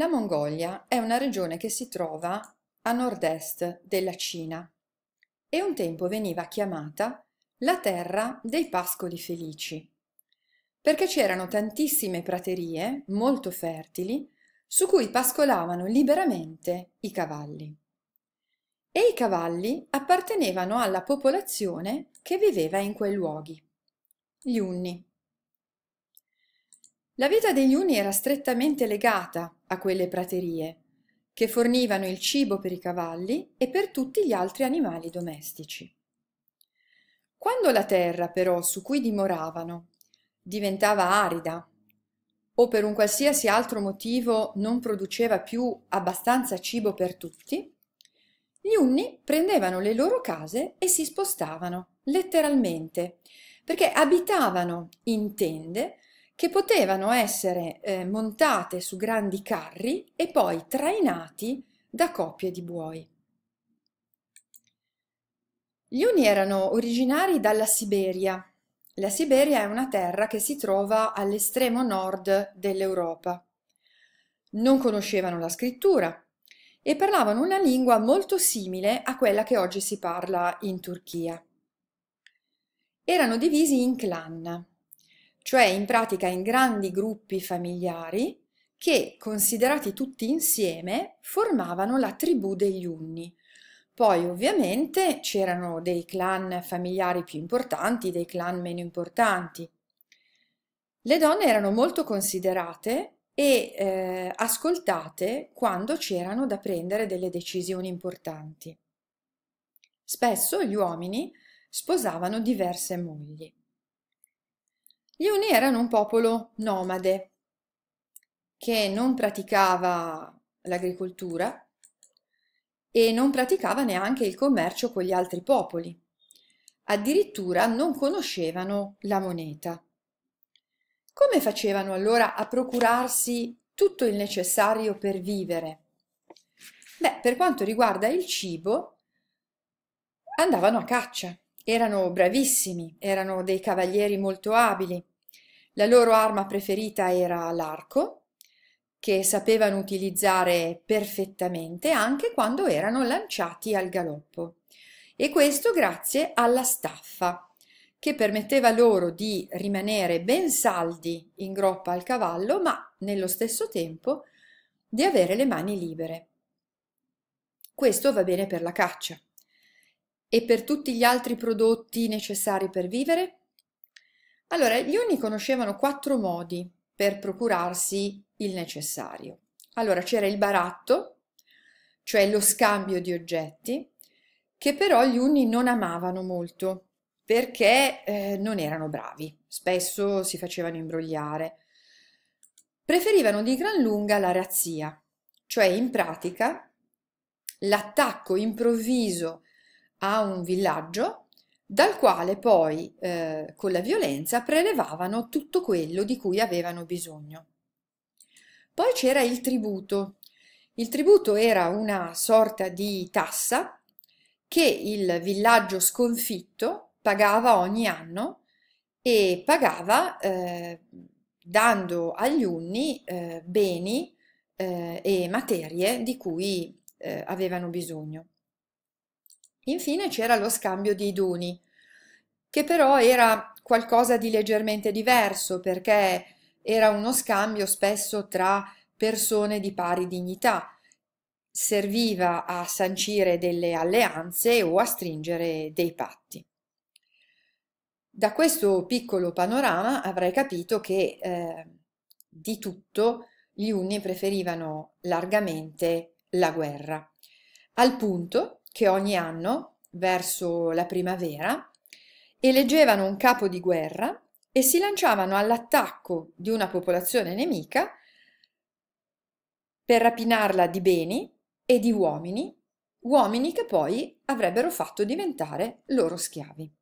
La Mongolia è una regione che si trova a nord-est della Cina e un tempo veniva chiamata la terra dei pascoli felici, perché c'erano tantissime praterie molto fertili su cui pascolavano liberamente i cavalli. E i cavalli appartenevano alla popolazione che viveva in quei luoghi, gli Unni. La vita degli Unni era strettamente legata a quelle praterie, che fornivano il cibo per i cavalli e per tutti gli altri animali domestici. Quando la terra però su cui dimoravano diventava arida o per un qualsiasi altro motivo non produceva più abbastanza cibo per tutti, gli unni prendevano le loro case e si spostavano letteralmente, perché abitavano in tende che potevano essere eh, montate su grandi carri e poi trainati da coppie di buoi. Gli uni erano originari dalla Siberia. La Siberia è una terra che si trova all'estremo nord dell'Europa. Non conoscevano la scrittura e parlavano una lingua molto simile a quella che oggi si parla in Turchia. Erano divisi in clan, cioè in pratica in grandi gruppi familiari che, considerati tutti insieme, formavano la tribù degli Unni. Poi ovviamente c'erano dei clan familiari più importanti, dei clan meno importanti. Le donne erano molto considerate e eh, ascoltate quando c'erano da prendere delle decisioni importanti. Spesso gli uomini sposavano diverse mogli. Gli Uni erano un popolo nomade che non praticava l'agricoltura e non praticava neanche il commercio con gli altri popoli. Addirittura non conoscevano la moneta. Come facevano allora a procurarsi tutto il necessario per vivere? Beh, per quanto riguarda il cibo, andavano a caccia, erano bravissimi, erano dei cavalieri molto abili, la loro arma preferita era l'arco, che sapevano utilizzare perfettamente anche quando erano lanciati al galoppo. E questo grazie alla staffa, che permetteva loro di rimanere ben saldi in groppa al cavallo, ma nello stesso tempo di avere le mani libere. Questo va bene per la caccia. E per tutti gli altri prodotti necessari per vivere? Allora, gli uni conoscevano quattro modi per procurarsi il necessario. Allora, c'era il baratto, cioè lo scambio di oggetti, che però gli uni non amavano molto perché eh, non erano bravi, spesso si facevano imbrogliare. Preferivano di gran lunga la razzia, cioè in pratica l'attacco improvviso a un villaggio dal quale poi eh, con la violenza prelevavano tutto quello di cui avevano bisogno. Poi c'era il tributo. Il tributo era una sorta di tassa che il villaggio sconfitto pagava ogni anno e pagava eh, dando agli unni eh, beni eh, e materie di cui eh, avevano bisogno. Infine c'era lo scambio di doni, che però era qualcosa di leggermente diverso perché era uno scambio spesso tra persone di pari dignità. Serviva a sancire delle alleanze o a stringere dei patti. Da questo piccolo panorama avrai capito che eh, di tutto gli Unni preferivano largamente la guerra, al punto che ogni anno, verso la primavera, eleggevano un capo di guerra e si lanciavano all'attacco di una popolazione nemica per rapinarla di beni e di uomini, uomini che poi avrebbero fatto diventare loro schiavi.